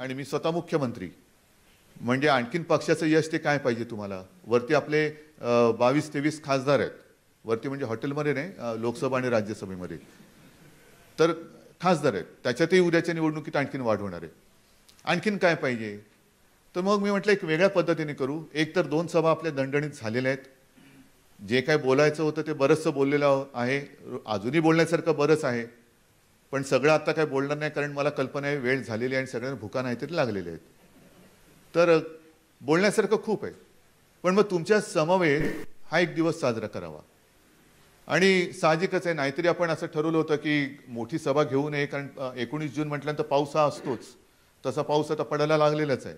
आणि मी स्वतः मुख्यमंत्री म्हणजे आणखीन पक्षाचं यश ते काय पाहिजे तुम्हाला वरती आपले बावीस तेवीस खासदार आहेत वरती म्हणजे हॉटेलमध्ये नाही लोकसभा आणि राज्यसभेमध्ये तर खासदार आहेत त्याच्यातही उद्याच्या निवडणुकीत आणखीन वाढ होणार आहे आणखीन काय पाहिजे तर मग मी म्हटलं एक वेगळ्या पद्धतीने करू एक तर दोन सभा आपल्या दणदणीत झालेल्या आहेत जे काय बोलायचं होतं ते बरंचसं बोललेलं आहे अजूनही बोलण्यासारखं बरंच आहे पण सगळं आता काय बोलणार नाही कारण मला कल्पना आहे वेळ झालेली आहे आणि सगळ्यांना भुका नाही तरी लागलेले आहेत तर बोलण्यासारखं खूप आहे पण मग तुमच्या समवेत हा एक दिवस साजरा करावा आणि साहजिकच आहे नाहीतरी आपण असं ठरवलं होतं की मोठी सभा घेऊ नये कारण एकोणीस जून म्हटल्यानंतर पाऊस हा असतोच तसा पाऊस आता पडायला लागलेलाच आहे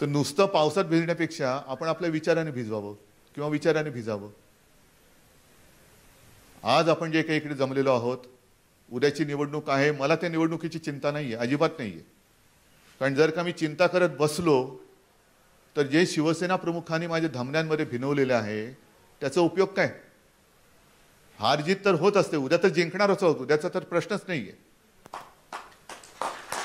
तर नुसतं पावसात भिजण्यापेक्षा आपण आपल्या विचाराने भिजवावं किंवा विचाराने भिजावं आज आपण जे काही इकडे जमलेलो आहोत उद्याची निवडणूक आहे मला त्या निवडणुकीची चिंता नाही आहे अजिबात नाही आहे कारण जर का मी चिंता करत बसलो तर जे शिवसेना प्रमुखांनी माझ्या धमन्यांमध्ये भिनवलेले आहे त्याचा उपयोग काय जीत तर होत असते उद्या तर जिंकणारच होतो उद्याचा तर प्रश्नच नाही आहे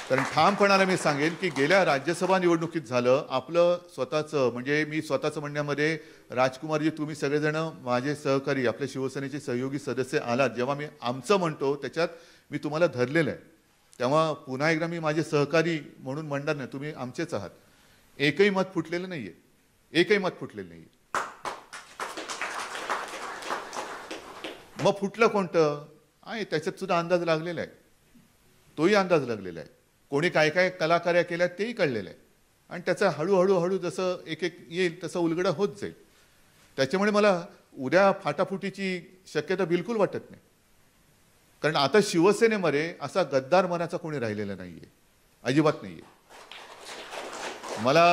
कारण ठामपणाला मी सांगेन की गेल्या राज्यसभा निवडणुकीत झालं आपलं स्वतःचं म्हणजे मी स्वतःचं म्हणण्यामध्ये राजकुमारजी तुम्ही सगळेजण माझे सहकारी आपल्या शिवसेनेचे सहयोगी सदस्य आलात जेव्हा मी आमचं म्हणतो त्याच्यात मी तुम्हाला धरलेलं आहे तेव्हा पुन्हा एकदा मी माझे सहकारी म्हणून म्हणणार नाही तुम्ही आमचेच आहात एकही मत फुटलेलं नाही आहे एकही मत फुटलेलं नाही मग फुटलं कोणतं आहे त्याच्यात सुद्धा अंदाज लागलेला आहे तोही अंदाज लागलेला आहे कोणी काय काय कलाकार्या केल्या तेही कळलेलं आहे आणि त्याचं हळूहळू हळू जसं एक एक येईल तसं उलगडं होत जाईल त्याच्यामुळे मला उद्या फाटाफुटीची शक्यता बिलकुल वाटत नाही कारण आता शिवसेनेमध्ये असा गद्दार मनाचा कोणी राहिलेला नाही आहे अजिबात नाही आहे मला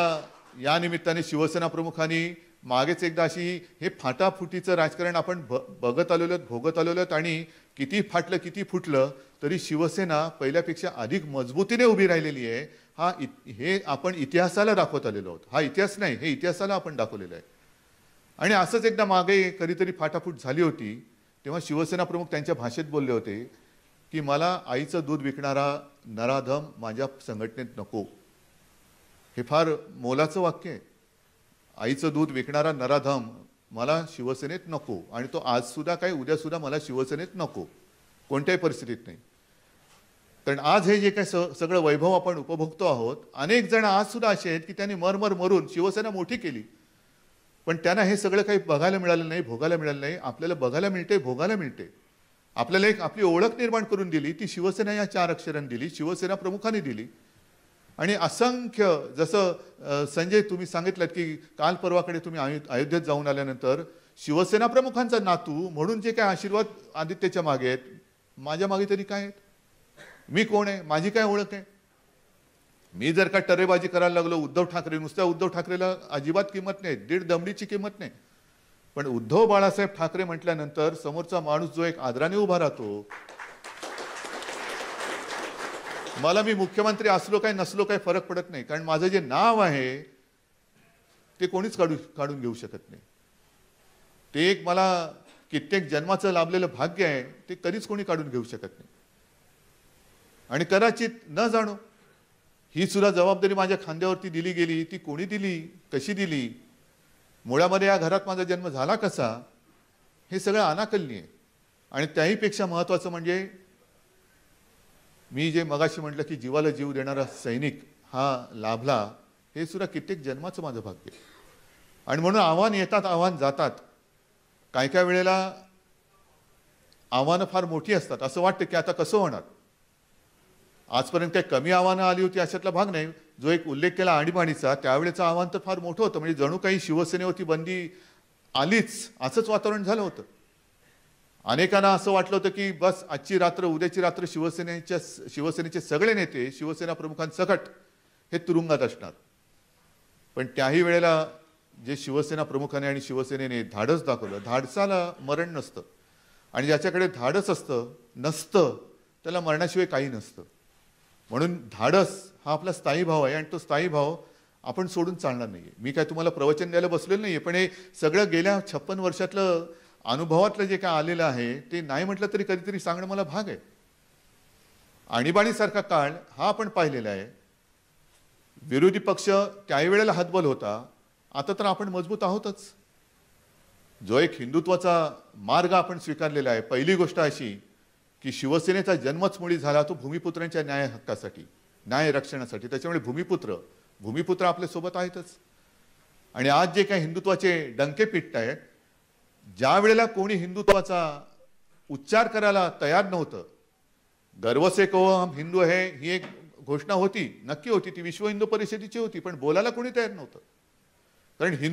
या निमित्ताने शिवसेना प्रमुखांनी मागेच एकदा अशी हे फाटाफुटीचं राजकारण आपण भ बघत आलेलो भोगत आलेलो आणि किती फाटलं किती फुटलं तरी शिवसेना पहिल्यापेक्षा अधिक मजबूतीने उभी राहिलेली आहे हा इत हे आपण इतिहासाला दाखवत आलेलो आहोत हा इतिहास नाही हे इतिहासाला आपण दाखवलेलं आहे आणि असंच एकदा मागे कधीतरी फाटाफूट झाली होती तेव्हा शिवसेना प्रमुख त्यांच्या भाषेत बोलले होते की मला आईचं दूध विकणारा नराधम माझ्या संघटनेत नको हे फार मोलाचं वाक्य आहे आईचं दूध विकणारा नराधम मला शिवसेनेत नको आणि तो आजसुद्धा काय उद्यासुद्धा मला शिवसेनेत नको कोणत्याही परिस्थितीत नाही कारण आज हे जे काय स सगळं वैभव आपण उपभोगतो आहोत अनेक जण आजसुद्धा असे आहेत की त्यांनी मरमर मरून शिवसेना मोठी केली पण त्यांना हे सगळं काही बघायला मिळालं नाही भोगायला मिळालं नाही आपल्याला बघायला मिळते भोगायला मिळते आपल्याला एक आपली ओळख निर्माण करून दिली ती शिवसेना या चार अक्षरांनी दिली शिवसेना प्रमुखांनी दिली आणि असंख्य जसं संजय तुम्ही सांगितलं की काल परवाकडे तुम्ही अयोध्येत जाऊन आल्यानंतर शिवसेना प्रमुखांचा नातू म्हणून जे काय आशीर्वाद आदित्यच्या मागे आहेत माझ्या मागे तरी काय आहेत मी कोण आहे माझी काय ओळख आहे मी जर का टरेबाजी करायला लागलो उद्धव ठाकरे नुसत्या उद्धव ठाकरेला अजिबात किंमत नाही दीड दमडीची किंमत नाही पण उद्धव बाळासाहेब ठाकरे म्हटल्यानंतर समोरचा माणूस जो एक आदराने उभा राहतो मला मी मुख्यमंत्री असलो काय नसलो काय फरक पडत नाही कारण माझं जे नाव आहे ते कोणीच काढू काढून घेऊ शकत नाही ते एक मला कित्येक जन्माचं लाभलेलं भाग्य आहे ते कधीच कोणी काढून घेऊ शकत नाही आणि कदाचित न जाणो ही सुद्धा जबाबदारी माझ्या खांद्यावरती दिली गेली ती कोणी दिली कशी दिली मुळामध्ये या घरात माझा जन्म झाला कसा हे सगळं अनाकलनीय आहे आणि त्याहीपेक्षा महत्त्वाचं म्हणजे मी जे मगाशी म्हटलं की जीवाला जीव देणारा सैनिक हा लाभला हे सुद्धा कित्येक जन्माचं माझं भाग्य आणि म्हणून आव्हान येतात आव्हान जातात काय काय वेळेला आव्हानं फार मोठी असतात असं वाटतं की आता कसं होणार आजपर्यंत काही कमी आव्हानं आली होती अशातला भाग नाही जो एक उल्लेख केला आणीबाणीचा त्यावेळेचं आव्हान तर फार मोठं होतं म्हणजे जणू काही शिवसेनेवरती बंदी आलीच असंच वातावरण झालं होतं अनेकांना असं वाटलं होतं की बस आजची रात्र उद्याची रात्र शिवसेनेच्या शिवसेनेचे सगळे नेते शिवसेना प्रमुखांसकट हे तुरुंगात असणार पण त्याही वेळेला जे शिवसेना प्रमुखाने आणि शिवसेनेने धाडस दाखवलं धाडसाला मरण नसतं आणि ज्याच्याकडे धाडस असतं नसतं त्याला मरणाशिवाय काही नसतं म्हणून धाडस हा आपला स्थायी भाव आहे आणि तो स्थायी भाव आपण सोडून चालणार नाही मी काय तुम्हाला प्रवचन द्यायला बसलेलं नाही आहे पण हे सगळं गेल्या छप्पन वर्षातलं अनुभवातलं जे काय आलेलं आहे ते नाही म्हटलं तरी कधीतरी सांगणं मला भाग आहे आणीबाणीसारखा काळ हा आपण पाहिलेला आहे विरोधी पक्ष त्याही वेळेला हातबल होता आता तर आपण मजबूत आहोतच जो एक हिंदुत्वाचा मार्ग आपण स्वीकारलेला आहे पहिली गोष्ट अशी की शिवसेनेचा जन्मच मुळी झाला तो भूमिपुत्रांच्या न्याय हक्कासाठी न्याय रक्षणासाठी त्याच्यामुळे भूमिपुत्र भूमिपुत्र आपल्यासोबत आहेतच आणि आज जे काही हिंदुत्वाचे डंके पिटत आहेत ज्या वेळेला कोणी हिंदुत्वाचा उच्चार करायला तयार नव्हतं गर्व से को हम हिंदू आहे ही एक घोषणा होती नक्की होती ती विश्व हिंदू परिषदेची होती पण बोलायला कोणी तयार नव्हतं कारण हिंदू